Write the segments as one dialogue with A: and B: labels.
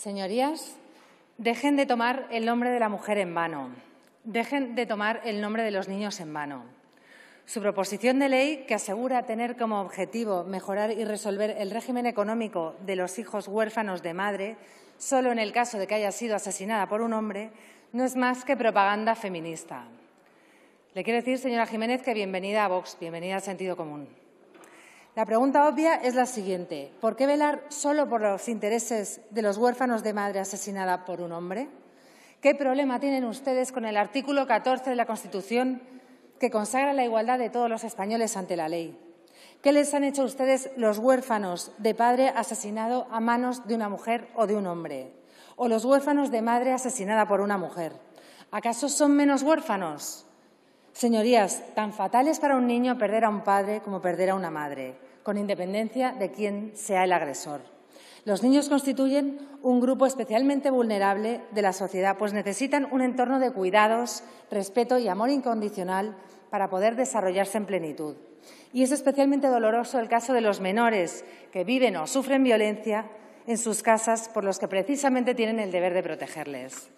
A: Señorías, dejen de tomar el nombre de la mujer en vano. Dejen de tomar el nombre de los niños en vano. Su proposición de ley, que asegura tener como objetivo mejorar y resolver el régimen económico de los hijos huérfanos de madre, solo en el caso de que haya sido asesinada por un hombre, no es más que propaganda feminista. Le quiero decir, señora Jiménez, que bienvenida a Vox, bienvenida al sentido común. La pregunta obvia es la siguiente. ¿Por qué velar solo por los intereses de los huérfanos de madre asesinada por un hombre? ¿Qué problema tienen ustedes con el artículo 14 de la Constitución que consagra la igualdad de todos los españoles ante la ley? ¿Qué les han hecho ustedes los huérfanos de padre asesinado a manos de una mujer o de un hombre? ¿O los huérfanos de madre asesinada por una mujer? ¿Acaso son menos huérfanos? Señorías, tan fatal es para un niño perder a un padre como perder a una madre, con independencia de quién sea el agresor. Los niños constituyen un grupo especialmente vulnerable de la sociedad, pues necesitan un entorno de cuidados, respeto y amor incondicional para poder desarrollarse en plenitud. Y es especialmente doloroso el caso de los menores que viven o sufren violencia en sus casas por los que precisamente tienen el deber de protegerles.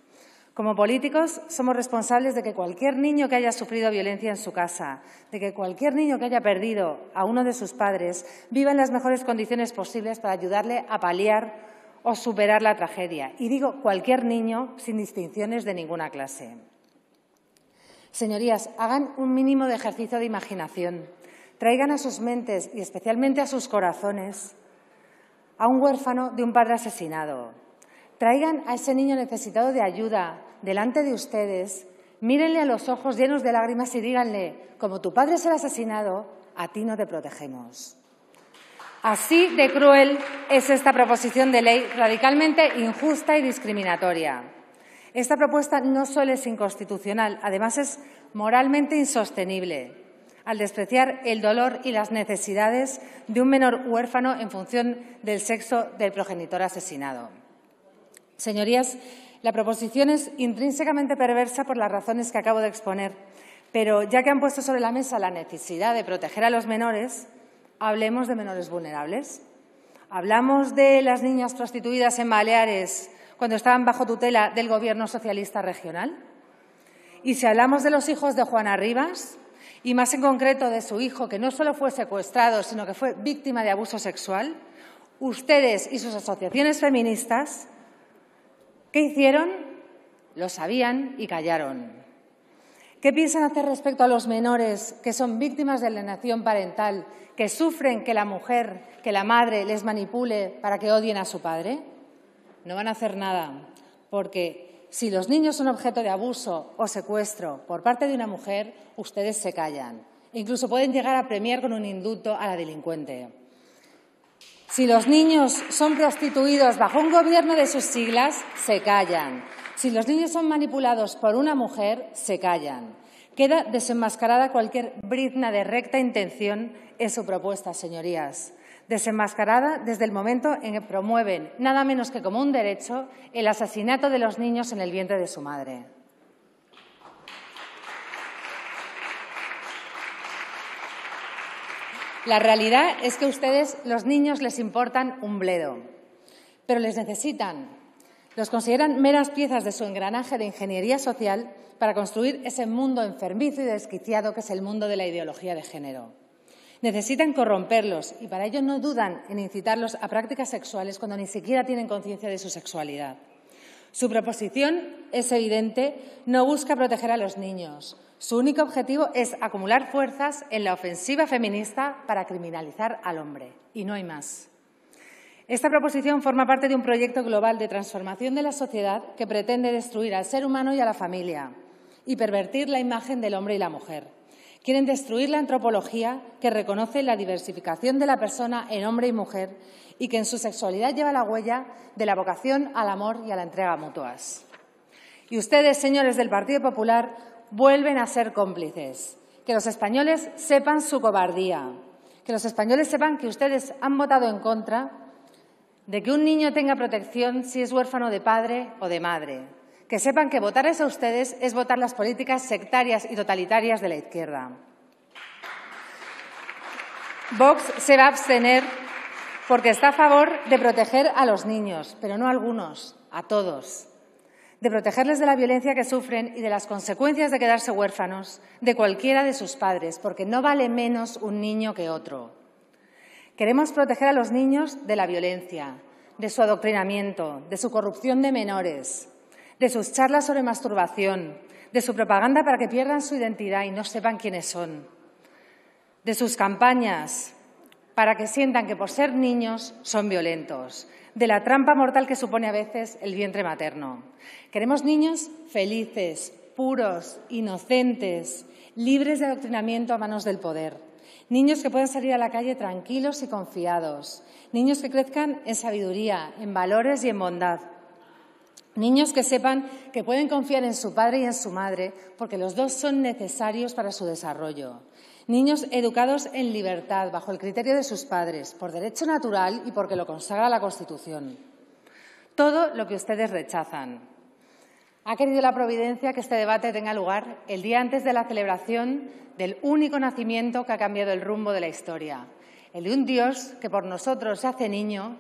A: Como políticos somos responsables de que cualquier niño que haya sufrido violencia en su casa, de que cualquier niño que haya perdido a uno de sus padres, viva en las mejores condiciones posibles para ayudarle a paliar o superar la tragedia. Y digo cualquier niño sin distinciones de ninguna clase. Señorías, hagan un mínimo de ejercicio de imaginación. Traigan a sus mentes y especialmente a sus corazones a un huérfano de un padre asesinado, Traigan a ese niño necesitado de ayuda delante de ustedes, mírenle a los ojos llenos de lágrimas y díganle, como tu padre es el asesinado, a ti no te protegemos. Así de cruel es esta proposición de ley radicalmente injusta y discriminatoria. Esta propuesta no solo es inconstitucional, además es moralmente insostenible al despreciar el dolor y las necesidades de un menor huérfano en función del sexo del progenitor asesinado. Señorías, la proposición es intrínsecamente perversa por las razones que acabo de exponer, pero ya que han puesto sobre la mesa la necesidad de proteger a los menores, hablemos de menores vulnerables. Hablamos de las niñas prostituidas en Baleares cuando estaban bajo tutela del Gobierno socialista regional. Y si hablamos de los hijos de Juana Rivas, y más en concreto de su hijo, que no solo fue secuestrado, sino que fue víctima de abuso sexual, ustedes y sus asociaciones feministas ¿Qué hicieron? Lo sabían y callaron. ¿Qué piensan hacer respecto a los menores que son víctimas de alienación parental, que sufren que la mujer, que la madre les manipule para que odien a su padre? No van a hacer nada, porque si los niños son objeto de abuso o secuestro por parte de una mujer, ustedes se callan. Incluso pueden llegar a premiar con un indulto a la delincuente. Si los niños son prostituidos bajo un gobierno de sus siglas, se callan. Si los niños son manipulados por una mujer, se callan. Queda desenmascarada cualquier brizna de recta intención en su propuesta, señorías. Desenmascarada desde el momento en que promueven, nada menos que como un derecho, el asesinato de los niños en el vientre de su madre. La realidad es que a ustedes, los niños, les importan un bledo, pero les necesitan. Los consideran meras piezas de su engranaje de ingeniería social para construir ese mundo enfermizo y desquiciado que es el mundo de la ideología de género. Necesitan corromperlos y para ello no dudan en incitarlos a prácticas sexuales cuando ni siquiera tienen conciencia de su sexualidad. Su proposición es evidente, no busca proteger a los niños. Su único objetivo es acumular fuerzas en la ofensiva feminista para criminalizar al hombre. Y no hay más. Esta proposición forma parte de un proyecto global de transformación de la sociedad que pretende destruir al ser humano y a la familia y pervertir la imagen del hombre y la mujer. Quieren destruir la antropología que reconoce la diversificación de la persona en hombre y mujer y que en su sexualidad lleva la huella de la vocación al amor y a la entrega mutuas. Y ustedes, señores del Partido Popular, vuelven a ser cómplices. Que los españoles sepan su cobardía. Que los españoles sepan que ustedes han votado en contra de que un niño tenga protección si es huérfano de padre o de madre que sepan que votarles a ustedes es votar las políticas sectarias y totalitarias de la izquierda. Vox se va a abstener porque está a favor de proteger a los niños, pero no a algunos, a todos, de protegerles de la violencia que sufren y de las consecuencias de quedarse huérfanos de cualquiera de sus padres, porque no vale menos un niño que otro. Queremos proteger a los niños de la violencia, de su adoctrinamiento, de su corrupción de menores, de sus charlas sobre masturbación, de su propaganda para que pierdan su identidad y no sepan quiénes son, de sus campañas para que sientan que por ser niños son violentos, de la trampa mortal que supone a veces el vientre materno. Queremos niños felices, puros, inocentes, libres de adoctrinamiento a manos del poder. Niños que puedan salir a la calle tranquilos y confiados. Niños que crezcan en sabiduría, en valores y en bondad. Niños que sepan que pueden confiar en su padre y en su madre, porque los dos son necesarios para su desarrollo. Niños educados en libertad, bajo el criterio de sus padres, por derecho natural y porque lo consagra la Constitución. Todo lo que ustedes rechazan. Ha querido la Providencia que este debate tenga lugar el día antes de la celebración del único nacimiento que ha cambiado el rumbo de la historia, el de un Dios que por nosotros se hace niño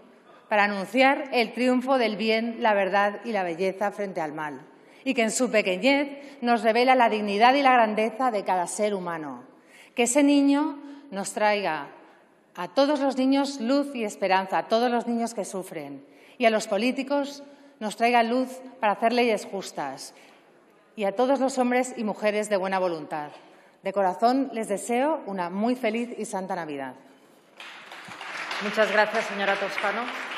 A: para anunciar el triunfo del bien, la verdad y la belleza frente al mal, y que en su pequeñez nos revela la dignidad y la grandeza de cada ser humano. Que ese niño nos traiga a todos los niños luz y esperanza, a todos los niños que sufren, y a los políticos nos traiga luz para hacer leyes justas, y a todos los hombres y mujeres de buena voluntad. De corazón les deseo una muy feliz y santa Navidad. Muchas gracias, señora Toscano.